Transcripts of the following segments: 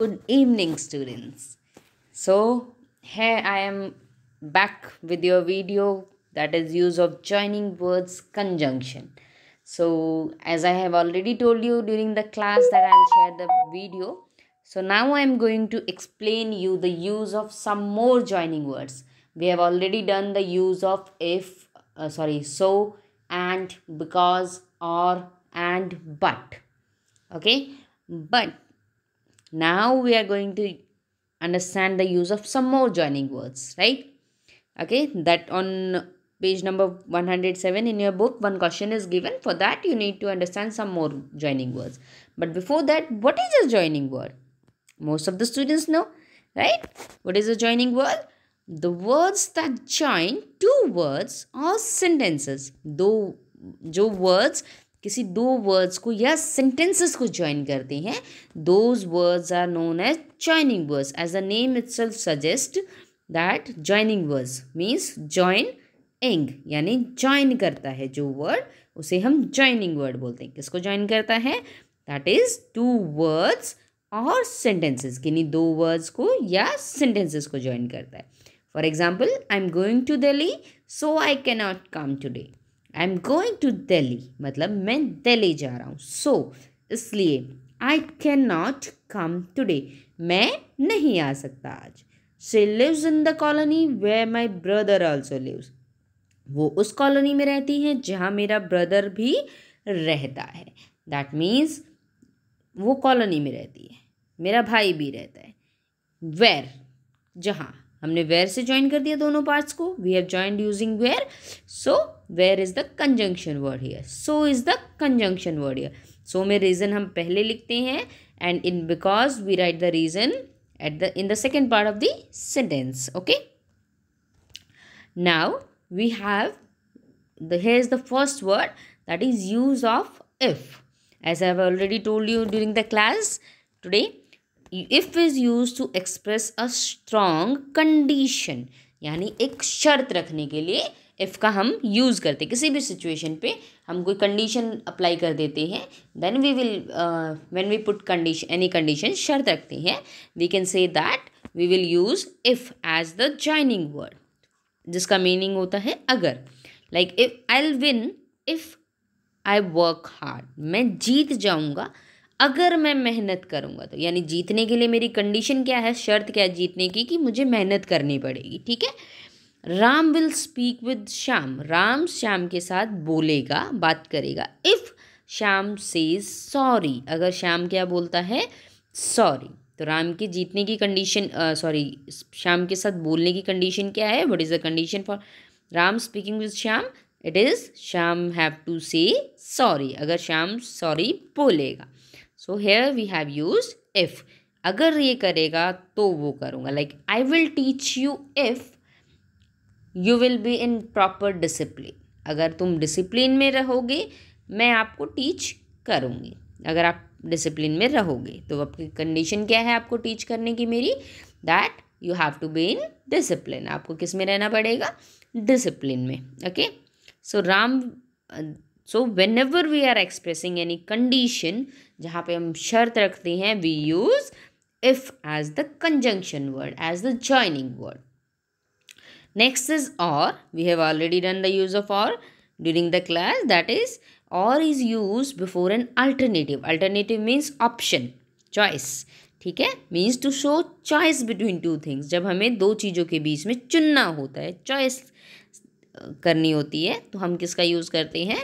Good evening, students. So, here I am back with your video that is use of joining words conjunction. So, as I have already told you during the class that I'll share the video. So, now I am going to explain you the use of some more joining words. We have already done the use of if, uh, sorry, so, and, because, or, and, but. Okay, but now we are going to understand the use of some more joining words, right? Okay, that on page number 107 in your book, one question is given. For that, you need to understand some more joining words. But before that, what is a joining word? Most of the students know, right? What is a joining word? The words that join two words or sentences, though जो words. किसी दो words को या sentences को join करते हैं those words are known as joining words as the name itself suggest that joining words means joining यानी join करता है जो वर्ड उसे हम ज्वाइनिंग वर्ड बोलते हैं किसको ज्वाइन करता है दैट इज टू वर्ड्स और सेंटेंसेस यानी दो वर्ड्स को या सेंटेंसेस को ज्वाइन करता है for example I am going to Delhi so I cannot come today I am going to Delhi मतलब मैं दिल्ली जा रहा हूँ सो so, इसलिए I can not come today मैं नहीं आ सकता आज she lives in the colony where my brother also lives वो उस कॉलोनी में रहती हैं जहाँ मेरा ब्रदर भी रहता है दैट मीन्स वो कॉलोनी में रहती है मेरा भाई भी रहता है वेर जहाँ हमने वेर से ज्वाइन कर दिया दोनों पार्ट्स को we have join using where so where is the conjunction word here so is the conjunction word here so में रीज़न हम पहले लिखते हैं and in because we write the reason at the in the second part of the sentence okay now we have the here is the first word that is use of if as I have already told you during the class today if is use to express a strong condition यानी एक शर्त रखने के लिए if का हम use करते किसी भी सिचुएशन पे हम कोई कंडीशन अप्लाई कर देते हैं then we will when we put condition any condition शर्त रखते हैं we can say that we will use if as the joining word जिसका मीनिंग होता है अगर like if I win if I work hard मैं जीत जाऊँगा अगर मैं मेहनत करूंगा तो यानी जीतने के लिए मेरी कंडीशन क्या है शर्त क्या है जीतने की कि मुझे मेहनत करनी पड़ेगी ठीक है Ram will speak with Shyam Ram Shyam के साथ बोलेगा बात करेगा इफ़ श्याम सेज सॉरी अगर श्याम क्या बोलता है सॉरी तो राम के जीतने की कंडीशन सॉरी श्याम के साथ बोलने की कंडीशन क्या है what is the condition for Ram speaking with Shyam it is Shyam have to say sorry अगर श्याम सॉरी बोलेगा so here we have use if अगर ये करेगा तो वो करूँगा like I will teach you if you will be in proper discipline अगर तुम डिसिप्लिन में रहोगे मैं आपको टीच करूँगी अगर आप डिसिप्लिन में रहोगे तो आपकी कंडीशन क्या है आपको टीच करने की मेरी that you have to be in discipline आपको किस में रहना पड़ेगा डिसिप्लिन में okay so Ram so whenever we are expressing any condition जहाँ पे हम शर्त रखते हैं we use if as the conjunction word as the joining word Next is OR. We have already done the use of OR during the class. That is, OR is used before an alternative. Alternative means option, choice. ठीक है means to show choice between two things जब हमें दो चीज़ों के बीच में चुनना होता है चॉइस करनी होती है तो हम किसका यूज़ करते हैं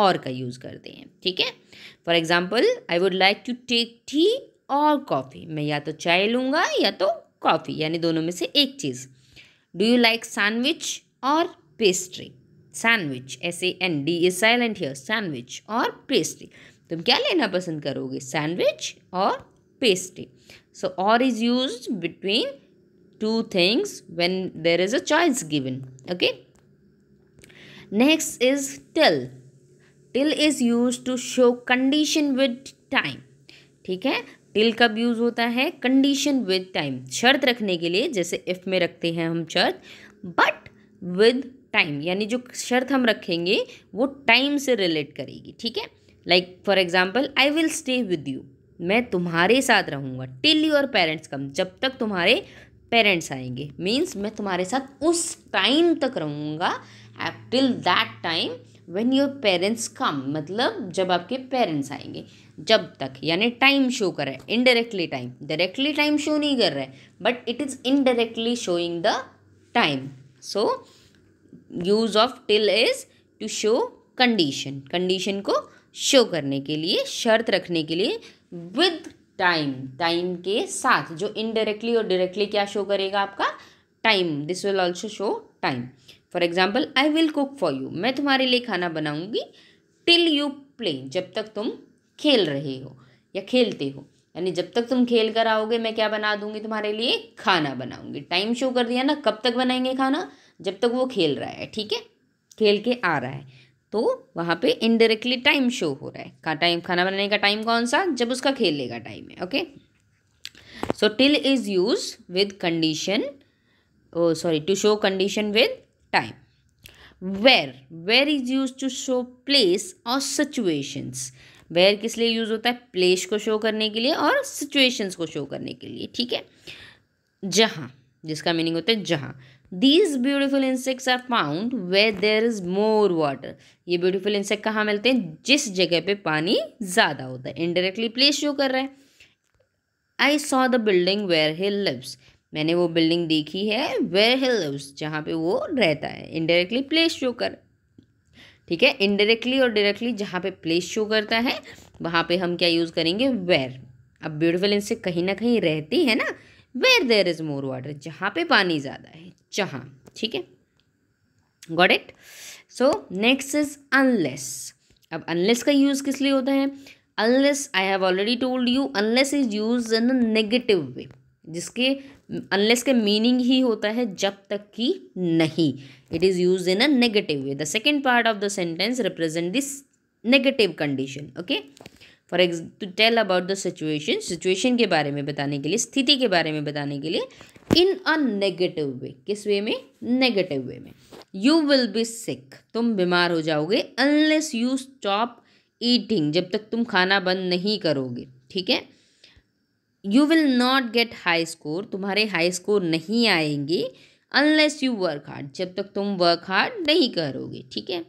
और का यूज़ करते हैं ठीक है for example I would like to take tea और कॉफ़ी मैं या तो चाय लूँगा या तो कॉफ़ी यानी दोनों में से एक चीज़ Do you like sandwich or pastry? Sandwich, S-A-N-D is silent here. Sandwich or pastry. So, what do like? Sandwich or pastry. So, or is used between two things when there is a choice given. Okay. Next is till. Till is used to show condition with time. ठीक है till कब use होता है condition with time शर्त रखने के लिए जैसे इफ़ में रखते हैं हम शर्त बट विद टाइम यानी जो शर्त हम रखेंगे वो टाइम से रिलेट करेगी ठीक है like for example I will stay with you मैं तुम्हारे साथ रहूँगा टिल योर पेरेंट्स कम जब तक तुम्हारे पेरेंट्स आएंगे मीन्स मैं तुम्हारे साथ उस टाइम तक रहूँगा till that time when your parents come मतलब जब आपके पेरेंट्स आएंगे जब तक यानी टाइम शो कर रहा है indirectly time directly time show नहीं कर रहा है but it is indirectly showing the time so use of till is to show condition condition को शो करने के लिए शर्त रखने के लिए विद टाइम टाइम के साथ जो इनडायरेक्टली और डायरेक्टली क्या शो करेगा आपका time this will also show time for example I will cook for you मैं तुम्हारे लिए खाना बनाऊंगी टिल यू प्ले जब तक तुम खेल रहे हो या खेलते हो यानी जब तक तुम खेल कर आओगे मैं क्या बना दूंगी तुम्हारे लिए खाना बनाऊंगी टाइम शो कर दिया ना कब तक बनाएंगे खाना जब तक वो खेल रहा है ठीक है खेल के आ रहा है तो वहाँ पे इनडायरेक्टली टाइम शो हो रहा है का टाइम खाना बनाने का टाइम कौन सा जब उसका खेलने का टाइम है okay so till is use with condition sorry to show condition with time where where is use to show place और सिचुएशंस वेर किस लिए यूज़ होता है प्लेस को शो करने के लिए और सिचुएशंस को शो करने के लिए ठीक है जहाँ जिसका मीनिंग होता है जहाँ these beautiful insects are found where there is more water ये ब्यूटिफुल इंसेक्ट कहाँ मिलते हैं जिस जगह पे पानी ज़्यादा होता है इनडायरेक्टली प्लेस शो कर रहा है I saw the building where he lives मैंने वो बिल्डिंग देखी है वेर हिल्स लिव्स जहाँ पे वो रहता है इनडायरेक्टली प्लेस शो कर ठीक है इनडायरेक्टली और डायरेक्टली जहाँ पे प्लेस शो करता है वहाँ पे हम क्या यूज़ करेंगे वेर अब ब्यूटिफुल इनसे कहीं ना कहीं रहती है ना where there is more water जहाँ पे पानी ज़्यादा है जहाँ ठीक है got it so next is unless अब अनलेस का यूज़ किस लिए होता है unless I have already told you unless is use in a negative way जिसके अनलेस के मीनिंग ही होता है जब तक कि नहीं it is used in a negative way the second part of the sentence represent this negative condition okay for ex to tell about the situation situation के बारे में बताने के लिए स्थिति के बारे में बताने के लिए इन अ नेगेटिव वे किस वे में नेगेटिव वे में यू विल बी सिक तुम बीमार हो जाओगे अनलेस यू स्टॉप ईटिंग जब तक तुम खाना बंद नहीं करोगे ठीक है you will not get high score तुम्हारे हाई स्कोर नहीं आएंगे अनलेस यू वर्क हार्ड जब तक तुम वर्क हार्ड नहीं करोगे ठीक है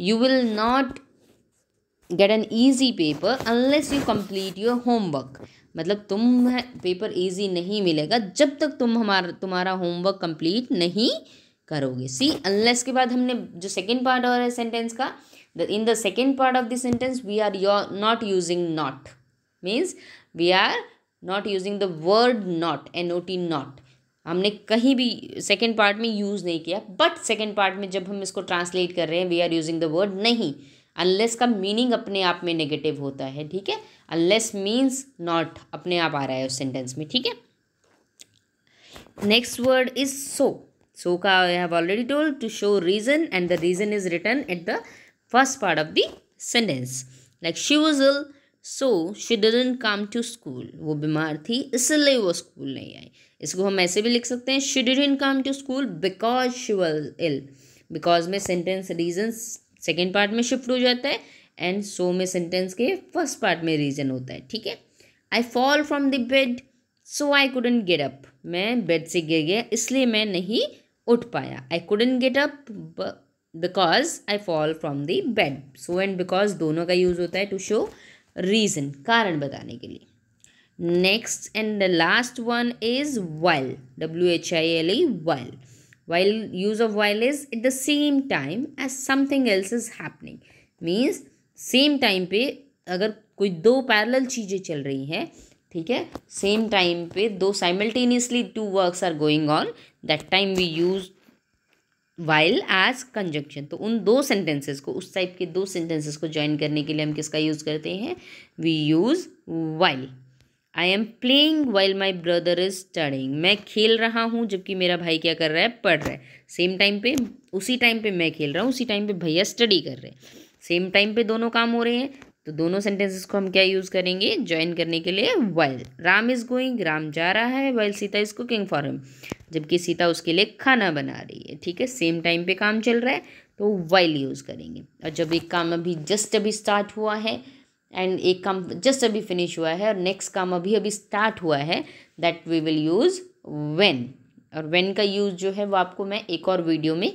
you will not get an easy paper unless you complete your homework मतलब तुम पेपर ईजी नहीं मिलेगा जब तक तुम हमारा तुम्हारा होमवर्क कम्प्लीट नहीं करोगे सी अनलेस के बाद हमने जो सेकेंड पार्ट और है सेंटेंस का in the second part of the sentence we are your not using not means we are not using the word not N O T not हमने कहीं भी सेकेंड पार्ट में यूज़ नहीं किया but second part में जब हम इसको ट्रांसलेट कर रहे हैं we are using the word नहीं अनलेस का मीनिंग अपने आप में नेगेटिव होता है ठीक है अनलेस मीन्स नॉट अपने आप आ रहा है उस सेंटेंस में ठीक है next word is so so का I have already told to show reason and the reason is return at the first part of the sentence like she was so she doesn't come to school वो बीमार थी इसलिए वो school नहीं आई इसको हम ऐसे भी लिख सकते हैं she didn't come to school because she was ill because में सेंटेंस रीजन सेकेंड पार्ट में शिफ्ट हो जाता है एंड सो में सेंटेंस के फर्स्ट पार्ट में रीजन होता है ठीक है I fall from the bed so I couldn't get up मैं बेड से गिर गया इसलिए मैं नहीं उठ पाया I couldn't get up because I fall from the bed so and because दोनों का यूज़ होता है टू शो रीज़न कारण बताने के लिए next and the last one is while W H I L E while while use of while is at the same time as something else is happening means same time पे अगर कोई दो parallel चीज़ें चल रही हैं ठीक है सेम टाइम पे दो simultaneously two works are going on that time we use while as conjunction तो उन दो सेंटेंसेस को उस टाइप के दो सेंटेंसेस को ज्वाइन करने के लिए हम किसका यूज़ करते हैं we use while I am playing while my brother is studying मैं खेल रहा हूँ जबकि मेरा भाई क्या कर रहा है पढ़ रहा है सेम टाइम पे उसी टाइम पे मैं खेल रहा हूँ उसी टाइम पे भैया स्टडी कर रहे हैं सेम टाइम पे दोनों काम हो रहे हैं तो दोनों सेंटेंसेस को हम क्या यूज़ करेंगे ज्वाइन करने के लिए while Ram is going Ram जा रहा है while Sita is cooking for him जबकि सीता उसके लिए खाना बना रही है ठीक है सेम टाइम पे काम चल रहा है तो वाइल यूज़ करेंगे और जब एक काम अभी जस्ट अभी स्टार्ट हुआ है एंड एक काम जस्ट अभी फिनिश हुआ है और नेक्स्ट काम अभी अभी स्टार्ट हुआ है that we will use when और वेन का यूज़ जो है वो आपको मैं एक और वीडियो में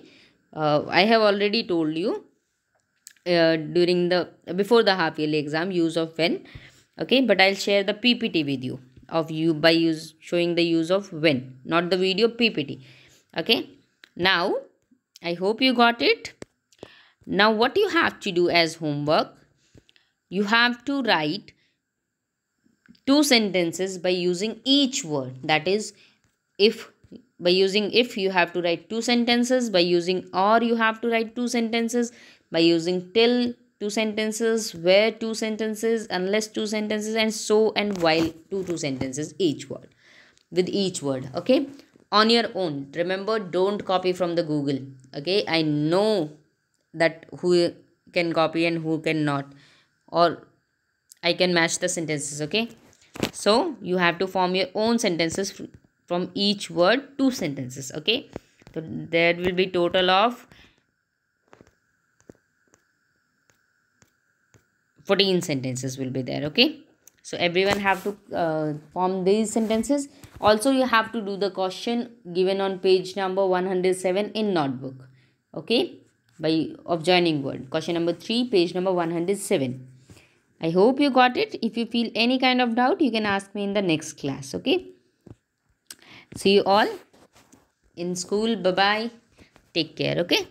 I have already told you during before the half yearly exam use of when okay but I share the P P T with you of you by use showing the use of when not the video ppt okay now i hope you got it now what you have to do as homework you have to write two sentences by using each word that is if by using if you have to write two sentences by using or you have to write two sentences by using till two sentences where two sentences unless two sentences and so and while two two sentences each word with each word okay on your own remember don't copy from the google okay i know that who can copy and who cannot or i can match the sentences okay so you have to form your own sentences from each word two sentences okay so there will be total of 14 sentences will be there okay so everyone have to uh, form these sentences also you have to do the question given on page number 107 in notebook okay by of joining word question number 3 page number 107 i hope you got it if you feel any kind of doubt you can ask me in the next class okay see you all in school bye bye take care okay